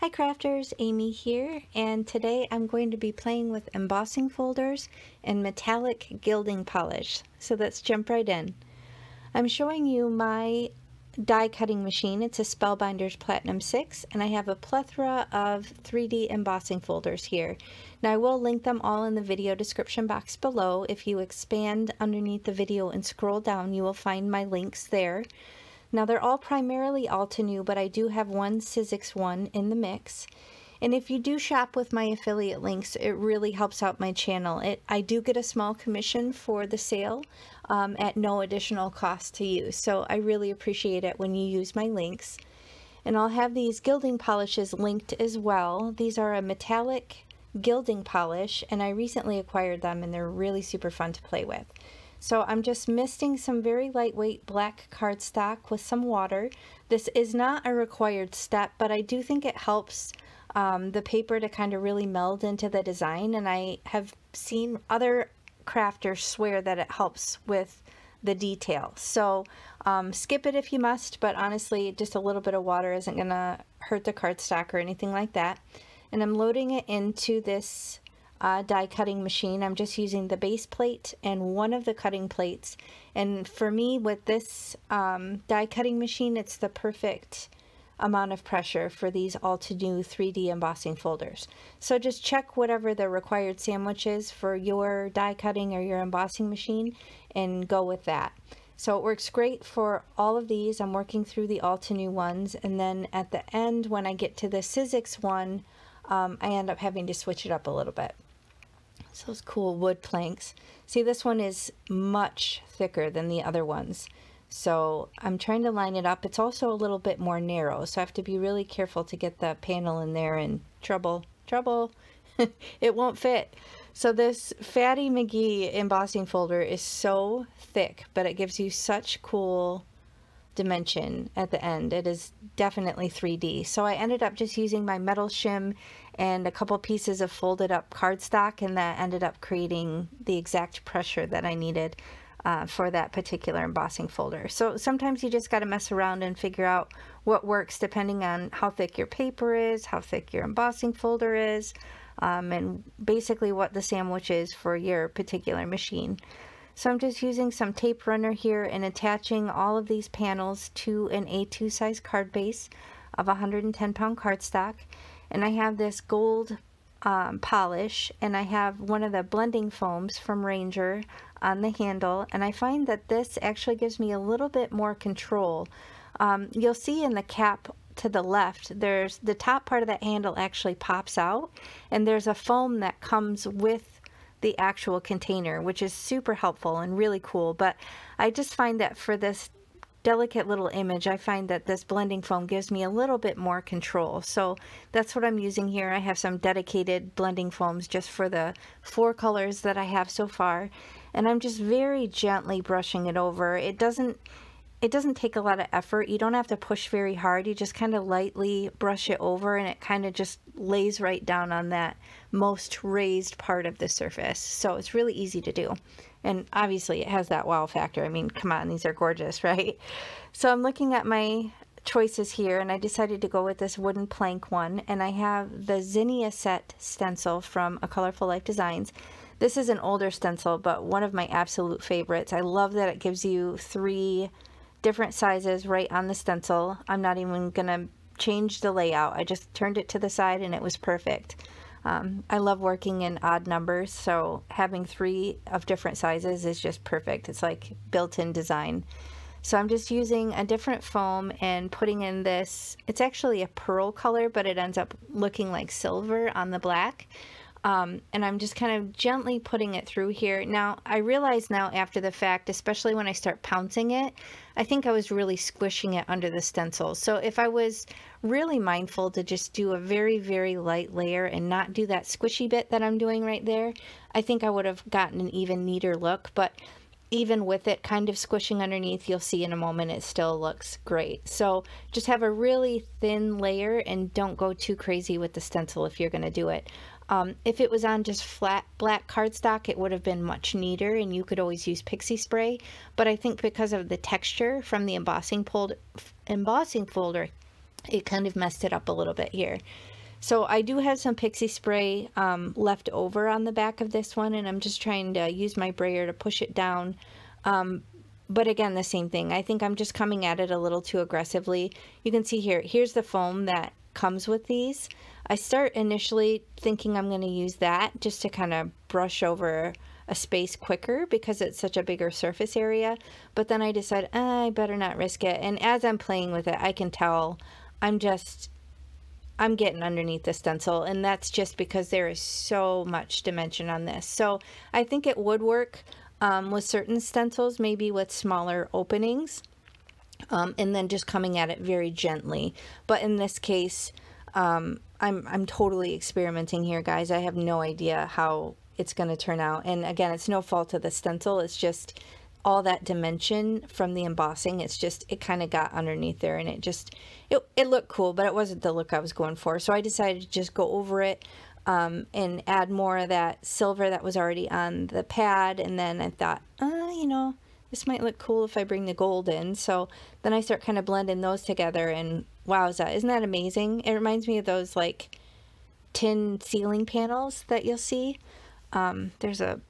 Hi crafters, Amy here, and today I'm going to be playing with embossing folders and metallic gilding polish. So let's jump right in. I'm showing you my die cutting machine. It's a Spellbinders Platinum 6, and I have a plethora of 3D embossing folders here. Now I will link them all in the video description box below. If you expand underneath the video and scroll down, you will find my links there. Now they're all primarily Altenew, but I do have one Sizzix one in the mix. And if you do shop with my affiliate links, it really helps out my channel. It I do get a small commission for the sale um, at no additional cost to you. So I really appreciate it when you use my links. And I'll have these gilding polishes linked as well. These are a metallic gilding polish and I recently acquired them and they're really super fun to play with. So I'm just misting some very lightweight black cardstock with some water. This is not a required step, but I do think it helps um, the paper to kind of really meld into the design. And I have seen other crafters swear that it helps with the detail. So um, skip it if you must, but honestly, just a little bit of water isn't gonna hurt the cardstock or anything like that. And I'm loading it into this uh, die cutting machine. I'm just using the base plate and one of the cutting plates. And for me, with this um, die cutting machine, it's the perfect amount of pressure for these all to do 3D embossing folders. So just check whatever the required sandwich is for your die cutting or your embossing machine and go with that. So it works great for all of these. I'm working through the all to new ones. And then at the end, when I get to the Sizzix one, um, I end up having to switch it up a little bit. It's those cool wood planks. See, this one is much thicker than the other ones. So I'm trying to line it up. It's also a little bit more narrow, so I have to be really careful to get the panel in there and trouble, trouble. it won't fit. So this Fatty McGee embossing folder is so thick, but it gives you such cool dimension at the end. It is definitely 3D. So I ended up just using my metal shim and a couple pieces of folded up cardstock and that ended up creating the exact pressure that I needed uh, for that particular embossing folder. So sometimes you just got to mess around and figure out what works depending on how thick your paper is, how thick your embossing folder is, um, and basically what the sandwich is for your particular machine. So I'm just using some tape runner here and attaching all of these panels to an A2 size card base of 110 pound cardstock. And I have this gold um, polish and I have one of the blending foams from Ranger on the handle and I find that this actually gives me a little bit more control. Um, you'll see in the cap to the left there's the top part of the handle actually pops out and there's a foam that comes with the actual container, which is super helpful and really cool. But I just find that for this delicate little image, I find that this blending foam gives me a little bit more control. So that's what I'm using here. I have some dedicated blending foams just for the four colors that I have so far. And I'm just very gently brushing it over. It doesn't it doesn't take a lot of effort. You don't have to push very hard. You just kind of lightly brush it over and it kind of just lays right down on that most raised part of the surface. So it's really easy to do. And obviously it has that wow factor. I mean, come on, these are gorgeous, right? So I'm looking at my choices here and I decided to go with this wooden plank one and I have the Zinnia set stencil from A Colorful Life Designs. This is an older stencil but one of my absolute favorites. I love that it gives you three different sizes right on the stencil. I'm not even gonna change the layout. I just turned it to the side and it was perfect. Um, I love working in odd numbers, so having three of different sizes is just perfect. It's like built-in design. So I'm just using a different foam and putting in this, it's actually a pearl color, but it ends up looking like silver on the black. Um, and I'm just kind of gently putting it through here. Now, I realize now after the fact, especially when I start pouncing it, I think I was really squishing it under the stencil. So if I was really mindful to just do a very, very light layer and not do that squishy bit that I'm doing right there, I think I would have gotten an even neater look. But even with it kind of squishing underneath, you'll see in a moment it still looks great. So just have a really thin layer and don't go too crazy with the stencil if you're going to do it. Um, if it was on just flat black cardstock, it would have been much neater and you could always use pixie spray. But I think because of the texture from the embossing, pulled, embossing folder, it kind of messed it up a little bit here. So I do have some pixie spray um, left over on the back of this one and I'm just trying to use my brayer to push it down. Um, but again, the same thing. I think I'm just coming at it a little too aggressively. You can see here, here's the foam that comes with these. I start initially thinking I'm going to use that just to kind of brush over a space quicker because it's such a bigger surface area. But then I decide ah, I better not risk it. And as I'm playing with it, I can tell I'm just, I'm getting underneath the stencil. And that's just because there is so much dimension on this. So I think it would work um, with certain stencils, maybe with smaller openings. Um, and then just coming at it very gently. But in this case, um, I'm I'm totally experimenting here, guys. I have no idea how it's going to turn out. And again, it's no fault of the stencil. It's just all that dimension from the embossing. It's just, it kind of got underneath there and it just, it, it looked cool, but it wasn't the look I was going for. So I decided to just go over it um, and add more of that silver that was already on the pad. And then I thought, uh, you know, this might look cool if I bring the gold in. So then I start kind of blending those together and wowza, isn't that amazing? It reminds me of those like tin ceiling panels that you'll see. Um, there's a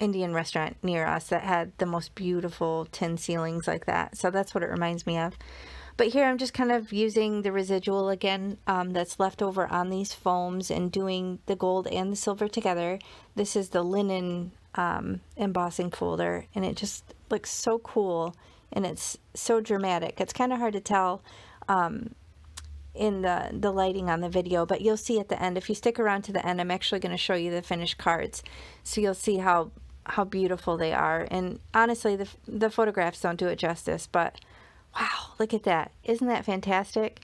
Indian restaurant near us that had the most beautiful tin ceilings like that. So that's what it reminds me of. But here I'm just kind of using the residual again um, that's left over on these foams and doing the gold and the silver together. This is the linen um, embossing folder and it just looks so cool and it's so dramatic. It's kind of hard to tell um, in the, the lighting on the video, but you'll see at the end. If you stick around to the end, I'm actually going to show you the finished cards. So you'll see how how beautiful they are. And honestly, the, the photographs don't do it justice, but wow, look at that. Isn't that fantastic?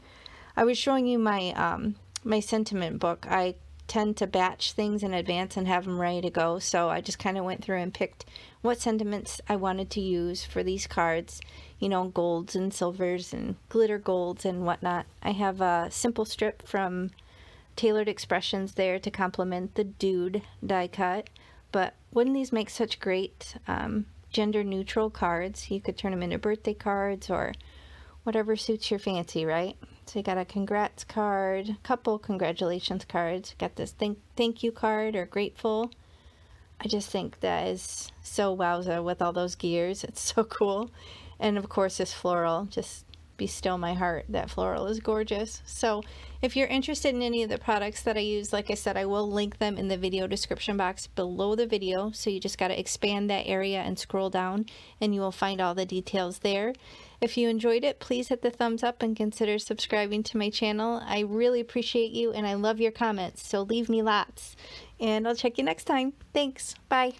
I was showing you my um, my sentiment book. I tend to batch things in advance and have them ready to go. So I just kind of went through and picked what sentiments I wanted to use for these cards, you know, golds and silvers and glitter golds and whatnot. I have a simple strip from Tailored Expressions there to complement the dude die cut. But wouldn't these make such great um, gender neutral cards? You could turn them into birthday cards or whatever suits your fancy, right? So we got a congrats card, couple congratulations cards, got this thank, thank you card or grateful. I just think that is so wowza with all those gears. It's so cool. And of course this floral, just Bestow My Heart. That floral is gorgeous. So if you're interested in any of the products that I use, like I said, I will link them in the video description box below the video. So you just got to expand that area and scroll down and you will find all the details there. If you enjoyed it, please hit the thumbs up and consider subscribing to my channel. I really appreciate you and I love your comments, so leave me lots. And I'll check you next time. Thanks. Bye.